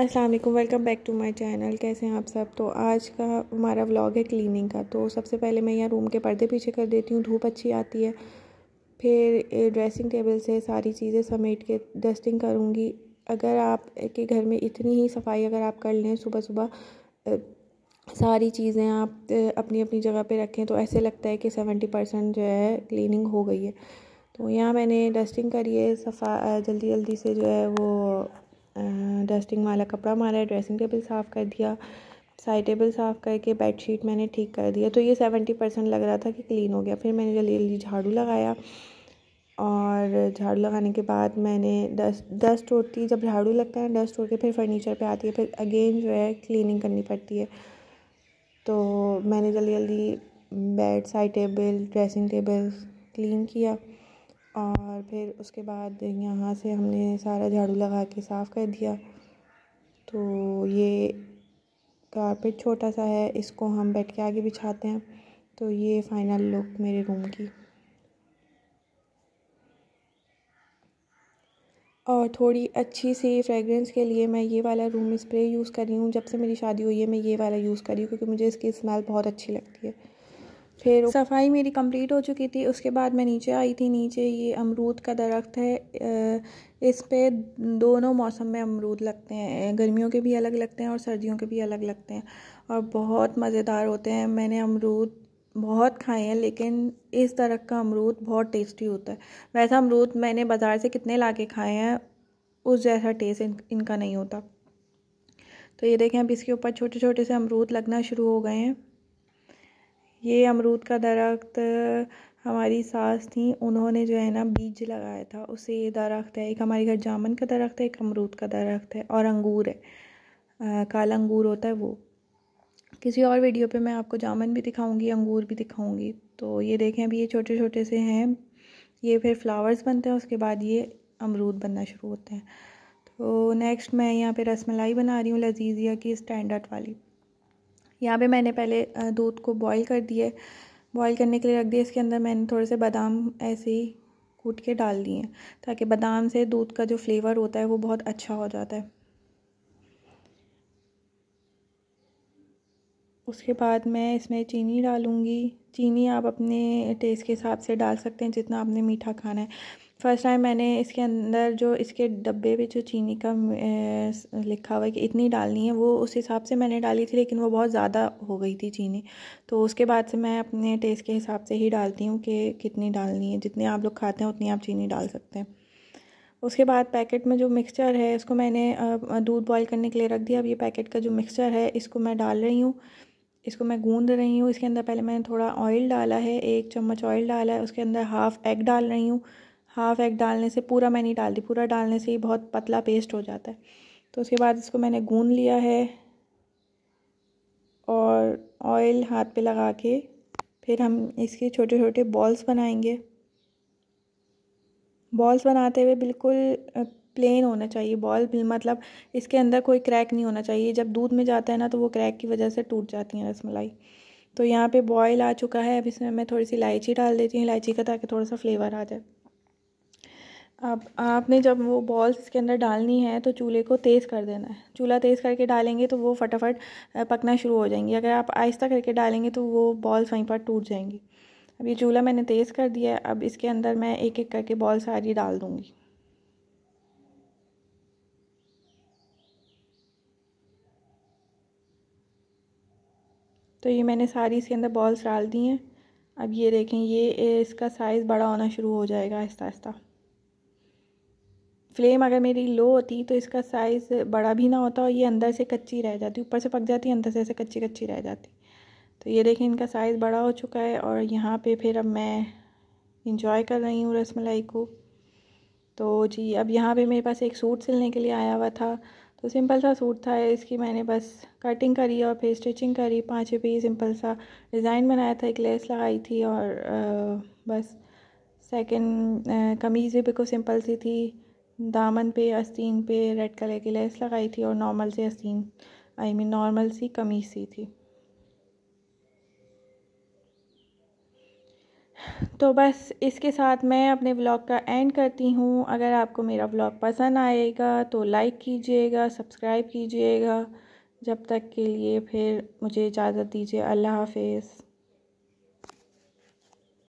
अस्सलाम वालेकुम welcome back to my channel कैसे हैं आप सब तो आज का हमारा व्लॉग है क्लीनिंग का तो सबसे पहले मैं यहाँ रूम के पर्दे पीछे कर देती हूँ धूप अच्छी आती है फिर ड्रेसिंग टेबल से सारी चीज़ें समेट के डस्टिंग करूँगी अगर आप के घर में इतनी ही सफाई अगर आप कर लें सुबह सुबह सारी चीज़ें आप अपनी अपनी जगह पर रखें तो ऐसे लगता है कि सेवेंटी परसेंट जो है क्लीनिंग हो गई है तो यहाँ मैंने डस्टिंग करी है सफ़ा जल्दी जल्दी से जो है वो डस्टिंग वाला कपड़ा मारा ड्रेसिंग टेबल साफ़ कर दिया साइड टेबल साफ़ करके बेड शीट मैंने ठीक कर दिया तो ये सेवेंटी परसेंट लग रहा था कि क्लीन हो गया फिर मैंने जल्दी जल्दी झाड़ू लगाया और झाड़ू लगाने के बाद मैंने डस्ट डस्ट उड़ती जब झाड़ू लगता है डस्ट उड़ के फिर फर्नीचर पे आती है फिर अगेन जो है क्लीनिंग करनी पड़ती है तो मैंने जल्दी जल्दी bed side table dressing table clean किया और फिर उसके बाद यहाँ से हमने सारा झाड़ू लगा के साफ़ कर दिया तो ये कारपेट छोटा सा है इसको हम बेड के आगे बिछाते हैं तो ये फ़ाइनल लुक मेरे रूम की और थोड़ी अच्छी सी फ्रेगरेंस के लिए मैं ये वाला रूम स्प्रे यूज़ कर रही हूँ जब से मेरी शादी हुई है मैं ये वाला यूज़ कर रही हूँ क्योंकि मुझे इसकी स्मेल बहुत अच्छी लगती है फिर सफाई मेरी कंप्लीट हो चुकी थी उसके बाद मैं नीचे आई थी नीचे ये अमरूद का दरख्त है इस पे दोनों मौसम में अमरूद लगते हैं गर्मियों के भी अलग लगते हैं और सर्दियों के भी अलग लगते हैं और बहुत मज़ेदार होते हैं मैंने अमरूद बहुत खाए हैं लेकिन इस तरह का अमरूद बहुत टेस्टी होता है वैसा अमरूद मैंने बाज़ार से कितने ला के खाए हैं उस जैसा टेस्ट इन, इनका नहीं होता तो ये देखें अब इसके ऊपर छोटे छोटे से अमरूद लगना शुरू हो गए हैं ये अमरूद का दरख्त हमारी सास थी उन्होंने जो है ना बीज लगाया था उससे ये दरख्त है एक हमारे घर जामन का दरख्त है एक अमरूद का दरख्त है और अंगूर है काला अंगूर होता है वो किसी और वीडियो पे मैं आपको जामन भी दिखाऊंगी अंगूर भी दिखाऊंगी तो ये देखें अभी ये छोटे छोटे से हैं ये फिर फ्लावर्स बनते हैं उसके बाद ये अमरूद बनना शुरू होते हैं तो नेक्स्ट मैं यहाँ पे रसमलाई बना रही हूँ लजीज़िया की स्टैंडर्ड वाली यहाँ पे मैंने पहले दूध को बॉईल कर दिए बॉईल करने के लिए रख दिया इसके अंदर मैंने थोड़े से बादाम ऐसे ही कूट के डाल दिए ताकि बादाम से दूध का जो फ्लेवर होता है वो बहुत अच्छा हो जाता है उसके बाद मैं इसमें चीनी डालूँगी चीनी आप अपने टेस्ट के हिसाब से डाल सकते हैं जितना आपने मीठा खाना है फर्स्ट टाइम मैंने इसके अंदर जो इसके डब्बे पे जो चीनी का लिखा हुआ है कि इतनी डालनी है वो उस हिसाब से मैंने डाली थी लेकिन वो बहुत ज़्यादा हो गई थी चीनी तो उसके बाद से मैं अपने टेस्ट के हिसाब से ही डालती हूँ कि कितनी डालनी है जितने आप लोग खाते हैं उतनी आप चीनी डाल सकते हैं उसके बाद पैकेट में जो मिक्सचर है इसको मैंने दूध बॉईल करने के लिए रख दिया अब ये पैकेट का जो मिक्सचर है इसको मैं डाल रही हूँ इसको मैं गूंद रही हूँ इसके अंदर पहले मैंने थोड़ा ऑयल डाला है एक चम्मच ऑयल डाला है उसके अंदर हाफ़ एग डाल रही हूँ हाफ एग डालने से पूरा मैं नहीं डालती पूरा डालने से ही बहुत पतला पेस्ट हो जाता है तो उसके बाद इसको मैंने गून लिया है और ऑयल हाथ पे लगा के फिर हम इसके छोटे छोटे बॉल्स बनाएंगे बॉल्स बनाते हुए बिल्कुल प्लेन होना चाहिए बॉल मतलब इसके अंदर कोई क्रैक नहीं होना चाहिए जब दूध में जाता है ना तो वो क्रैक की वजह से टूट जाती हैं रसमलाई तो यहाँ पे बॉयल आ चुका है अब इसमें मैं थोड़ी सी इलायची डाल देती हूँ इलायची का ताकि थोड़ा सा फ्लेवर आ जाए अब आपने जब वो बॉल्स इसके अंदर डालनी है तो चूल्हे को तेज़ कर देना है चूल्हा तेज़ करके डालेंगे तो वो फटाफट पकना शुरू हो जाएंगी अगर आप आहिस्ता करके डालेंगे तो वो बॉल्स वहीं पर टूट जाएंगी अब ये चूल्हा मैंने तेज़ कर दिया है अब इसके अंदर मैं एक एक करके बॉल सारी डाल दूँगी तो ये मैंने सारी इसके अंदर बॉल्स डाल दी हैं अब ये देखें ये इसका साइज़ बड़ा होना शुरू हो जाएगा आहिस्ता आहिस्ता फ्लेम अगर मेरी लो होती तो इसका साइज़ बड़ा भी ना होता और ये अंदर से कच्ची रह जाती ऊपर से पक जाती अंदर से ऐसे कच्ची कच्ची रह जाती तो ये देखें इनका साइज़ बड़ा हो चुका है और यहाँ पे फिर अब मैं इंजॉय कर रही हूँ रसमलाई को तो जी अब यहाँ पे मेरे पास एक सूट सिलने के लिए आया हुआ था तो सिंपल सा सूट था इसकी मैंने बस कटिंग करी और फिर स्टिचिंग करी पाँच पे सिंपल सा डिज़ाइन बनाया था एक लेस लगाई थी और आ, बस सेकेंड कमीज़ भी बिल्कुल सिंपल सी थी दामन पे आस्तीन पे रेड कलर की लेस लगाई थी और नॉर्मल से आस्तीन आई मीन नॉर्मल सी कमीज सी थी तो बस इसके साथ मैं अपने व्लॉग का एंड करती हूँ अगर आपको मेरा व्लॉग पसंद आएगा तो लाइक कीजिएगा सब्सक्राइब कीजिएगा जब तक के लिए फिर मुझे इजाज़त दीजिए अल्लाह हाफिज़